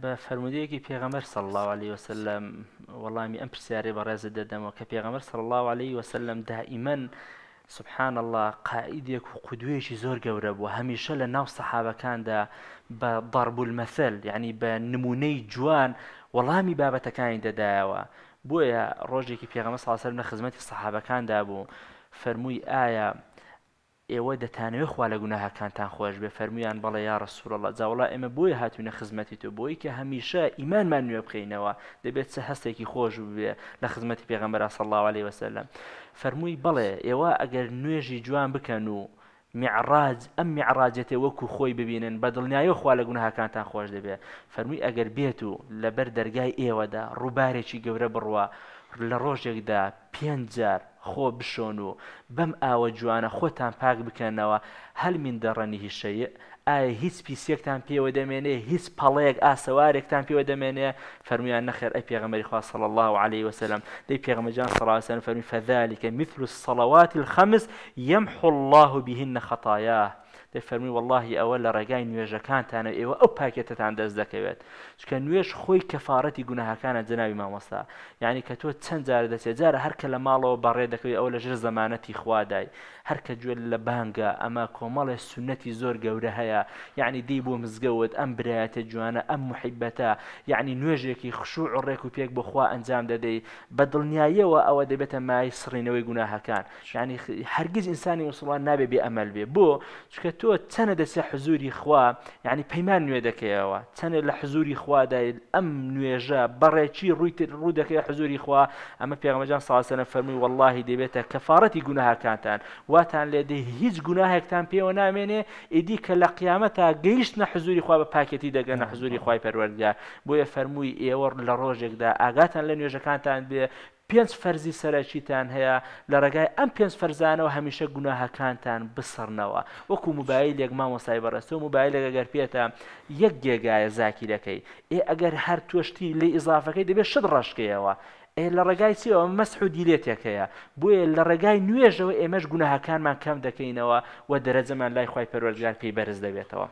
بە فەرمودەیەکی پێغەمەر صلى الله عليه وسلم وەڵامی ئەم پرسیارێ بەڕێزە دەدەمەوە کە پێغەمەر صلى الله عليه وسلم دائما سبحان الله قائیدێک صحابه كان دا بضرب المثل يعني بنموني جوان والله مي ضربول مەسل دا داوا بويا روجي كي بابەتەکانی دەدایەوە بۆیە ڕۆژێکی پێغەمە ساسەر نە خزمەتی سەحابەکاندا بوو فرموي ايه ئێوە دەتانەوێت خوا لە گوناهاکانتان خۆش بێ فەرمویان بەڵێ یا ڕسوورەڵە جاوڵا ئێمە بۆی هاتوینە خزمەتی تۆ بۆی کە هەمیشە ئیمانمان نوێ بخینەوە دەبێت چه هەستێکی خۆش بێ لە خزمەتی پێغەمبەر سەڵاو عليه وسلم فەرمووی بڵێ ئێوە ئەگەر نوێژی جوان بکەن و میعراج ئەم میعراجێتێ وەکو خۆی ببینن بە دڵنیایە خوا لە گوناهاکانتان خۆش دەبێت فەرمووی ئەگەر بێت و لەبەر دەرگای ئێوەدا ڕووبارێکی گەورە بڕوە لە ڕۆژێکدا پێنجار خۆ بشۆن و بەم ئاوە جوانە خۆتان پاک بکەنەوە هەلمین دەڕەنی هیشەیە ئایا هیچ پیسێکتان پێوە دەمێنێ هیچ پەڵەیەک ئاسەوارێکتان پێوە دەمێنێ فەرمیان نەخێر ئە پێغمەری خوا صلی الله عليه وسلم دەی پێغمەجان سەلاسەن فەرمی فەذلكە مثل الصلوات الخمس يمحو الله بهن خطاياه دەفەرمی واللهی ئەوە لە ڕێگای نوێژەکانتانە ئێوە ئەو پاکێتتان دەست دەکەوێت چکە نوێش خۆی کەفاەتی گوناهاکانە جناوی مامۆستا یعنی کە تۆ چەند جارە دەسێت جارە هەرکە لە ماڵەوە بەڕێ دەکەوێت ئەو لە ژر زەمانەتی خوادای هەرکە جوێ لە بانگە ئەمە کۆمەڵێ سنەتی زۆر گەورە هەیە یعنی دی بۆ مزگەوت ئەم برایەتە جوانە ئەم محیبەتە یعنی نوێژێکی خشوع و ڕێک و پێک بخوا ئەنجام دەدەی بە دڵنیاییەوە ئەوە دەبێتە مای سڕینەوەی گوناهەکان یعنی هەرگیز ئینسانی مسلمان نابێ بێ ئەمەل بێ بۆ چکە تۆ چەنە دەسێ حزوری خوا یعنی پەیمان نوێ دەکەیەوە چەنە لە حزوری خوادایل ئەم نوێژە بەڕێکی ڕوویتر ڕوو دەکەی حزوری خوا ئەمە پێغمەجان ساسەنە فەرمی واللهی دەبێتە کەفاەتی گوناهاکانتان واتان لێدە هیچ گوناهێکتان پێوە نامێنێ ئیدی کە لە قیامەتا گەیشتە حزوری خوا بە پاکەتی دەگەنە حزوری خوای پەروەردگار بۆیە فەرمووی ئێوە لە ڕۆژێکدا ئاگاتان لە نوێژەکانتان بێ پێنج فەرزی سەرەکیتان هەیە لە ڕێگای ئەم پێنج فەرزانەوە هەمیشە گوناهەکانتان بسڕنەوە وەکو موبایل لێکما وەسای بەڕستۆ موبایل لەگەگەر پێێتە یەک گێگایە زاکیرەکەی ئێ ئەگەر هەر توشتی لێ ئیزافەکەی دەبێت شت ڕشکەوە لە ڕێگای چیەوە مەسح و دیلێتێکەکەیە بۆیە لە ڕێگای نوێژەوە ئێمەش گوناهاکانمان کەم دەکەینەوە و دەرەجەمان لای خی پەروەرجار پێی بەرز دەبێتەوە.